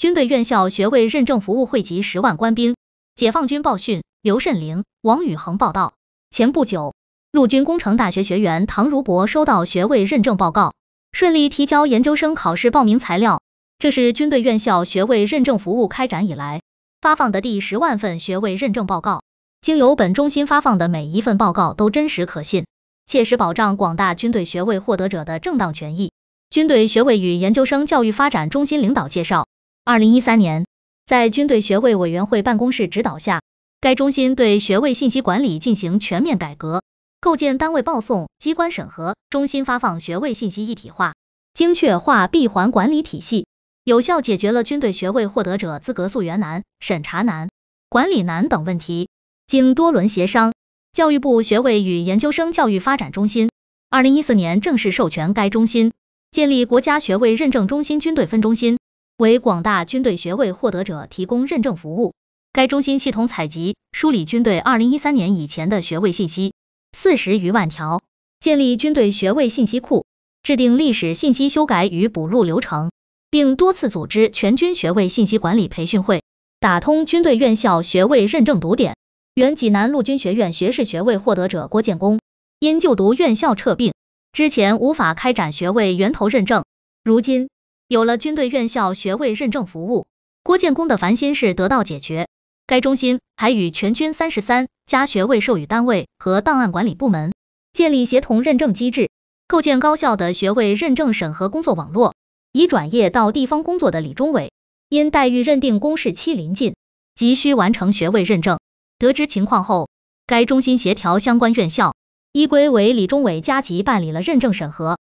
军队院校学位认证服务汇集十万官兵。解放军报讯，刘慎灵、王宇恒报道：前不久，陆军工程大学学员唐如博收到学位认证报告，顺利提交研究生考试报名材料。这是军队院校学位认证服务开展以来发放的第十万份学位认证报告。经由本中心发放的每一份报告都真实可信，切实保障广大军队学位获得者的正当权益。军队学位与研究生教育发展中心领导介绍。二零一三年，在军队学位委员会办公室指导下，该中心对学位信息管理进行全面改革，构建单位报送、机关审核、中心发放学位信息一体化、精确化闭环管理体系，有效解决了军队学位获得者资格溯源难、审查难、管理难等问题。经多轮协商，教育部学位与研究生教育发展中心二零一四年正式授权该中心建立国家学位认证中心军队分中心。为广大军队学位获得者提供认证服务。该中心系统采集、梳理军队二零一三年以前的学位信息四十余万条，建立军队学位信息库，制定历史信息修改与补录流程，并多次组织全军学位信息管理培训会，打通军队院校学位认证堵点。原济南陆军学院学士学位获得者郭建功，因就读院校撤并，之前无法开展学位源头认证，如今。有了军队院校学位认证服务，郭建功的烦心事得到解决。该中心还与全军三十三家学位授予单位和档案管理部门建立协同认证机制，构建高效的学位认证审核工作网络。已转业到地方工作的李忠伟，因待遇认定公示期临近，急需完成学位认证。得知情况后，该中心协调相关院校，依规为李忠伟加急办理了认证审核。